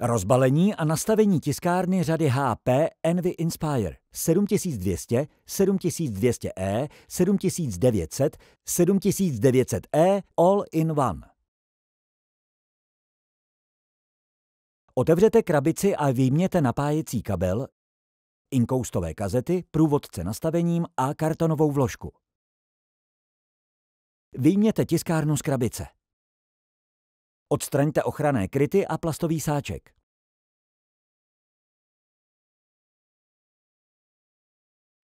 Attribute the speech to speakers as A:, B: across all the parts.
A: Rozbalení a nastavení tiskárny řady HP Envy Inspire 7200, 7200E, 7900, 7900E All in One. Otevřete krabici a vyjměte napájecí kabel, inkoustové kazety, průvodce nastavením a kartonovou vložku. Vyjměte tiskárnu z krabice. Odstraňte ochranné kryty a plastový sáček.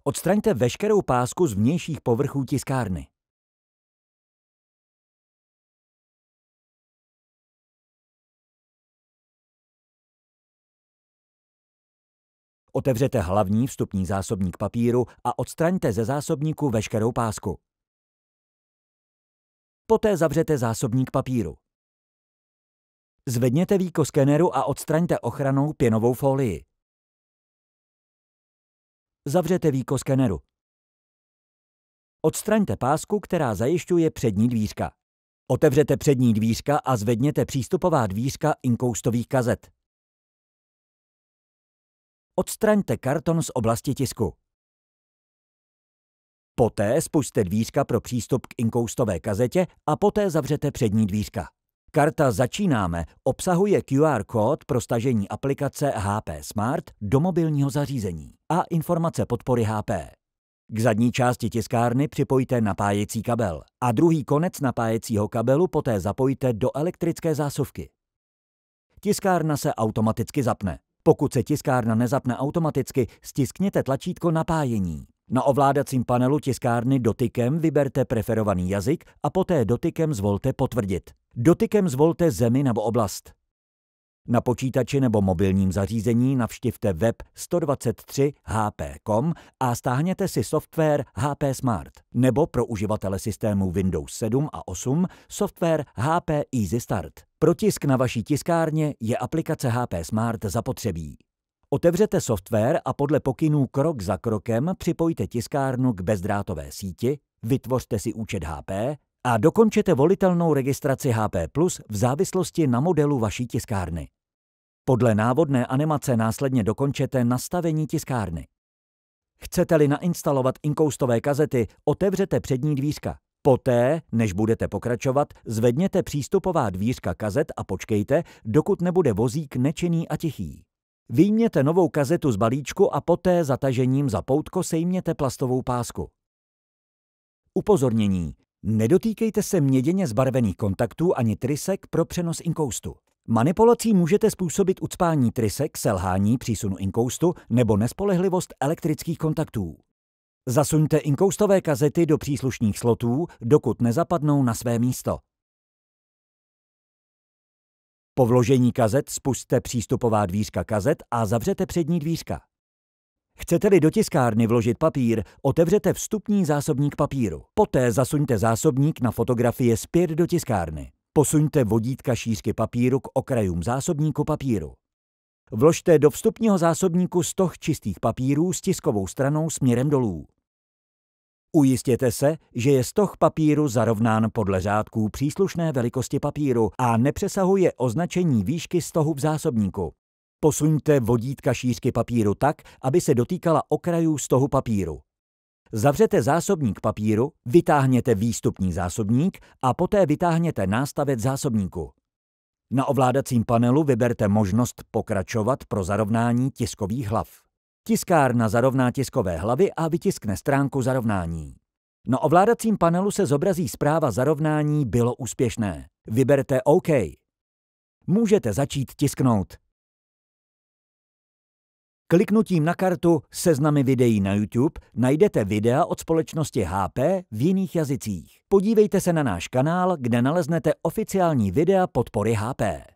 A: Odstraňte veškerou pásku z vnějších povrchů tiskárny. Otevřete hlavní vstupní zásobník papíru a odstraňte ze zásobníku veškerou pásku. Poté zavřete zásobník papíru. Zvedněte víko skeneru a odstraňte ochranou pěnovou folii. Zavřete víko skeneru. Odstraňte pásku, která zajišťuje přední dvířka. Otevřete přední dvířka a zvedněte přístupová dvířka inkoustových kazet. Odstraňte karton z oblasti tisku. Poté spuste dvířka pro přístup k inkoustové kazetě a poté zavřete přední dvířka. Karta Začínáme obsahuje QR kód pro stažení aplikace HP Smart do mobilního zařízení a informace podpory HP. K zadní části tiskárny připojte napájecí kabel a druhý konec napájecího kabelu poté zapojíte do elektrické zásuvky. Tiskárna se automaticky zapne. Pokud se tiskárna nezapne automaticky, stiskněte tlačítko napájení. Na ovládacím panelu tiskárny dotykem vyberte preferovaný jazyk a poté dotykem zvolte potvrdit. Dotykem zvolte zemi nebo oblast. Na počítači nebo mobilním zařízení navštivte web 123hp.com a stáhněte si software HP Smart nebo pro uživatele systému Windows 7 a 8 software HP Easy Start. Protisk na vaší tiskárně je aplikace HP Smart zapotřebí. Otevřete software a podle pokynů krok za krokem připojte tiskárnu k bezdrátové síti, vytvořte si účet HP, a dokončete volitelnou registraci HP Plus v závislosti na modelu vaší tiskárny. Podle návodné animace následně dokončete nastavení tiskárny. Chcete-li nainstalovat inkoustové kazety, otevřete přední dvířka. Poté, než budete pokračovat, zvedněte přístupová dvířka kazet a počkejte, dokud nebude vozík nečinný a tichý. Výjměte novou kazetu z balíčku a poté zatažením za poutko sejměte plastovou pásku. Upozornění. Nedotýkejte se měděně zbarvených kontaktů ani trysek pro přenos inkoustu. Manipulací můžete způsobit ucpání trysek, selhání, přísunu inkoustu nebo nespolehlivost elektrických kontaktů. Zasuňte inkoustové kazety do příslušných slotů, dokud nezapadnou na své místo. Po vložení kazet spustte přístupová dvířka kazet a zavřete přední dvířka. Chcete-li do tiskárny vložit papír, otevřete vstupní zásobník papíru. Poté zasuňte zásobník na fotografie zpět do tiskárny. Posuňte vodítka šířky papíru k okrajům zásobníku papíru. Vložte do vstupního zásobníku stoh čistých papírů s tiskovou stranou směrem dolů. Ujistěte se, že je stoh papíru zarovnán podle řádků příslušné velikosti papíru a nepřesahuje označení výšky stohu v zásobníku. Posuňte vodítka šířky papíru tak, aby se dotýkala okrajů stohu papíru. Zavřete zásobník papíru, vytáhněte výstupní zásobník a poté vytáhněte nástavec zásobníku. Na ovládacím panelu vyberte možnost pokračovat pro zarovnání tiskových hlav. Tiskárna zarovná tiskové hlavy a vytiskne stránku zarovnání. Na ovládacím panelu se zobrazí zpráva zarovnání bylo úspěšné. Vyberte OK. Můžete začít tisknout. Kliknutím na kartu Seznamy videí na YouTube najdete videa od společnosti HP v jiných jazycích. Podívejte se na náš kanál, kde naleznete oficiální videa podpory HP.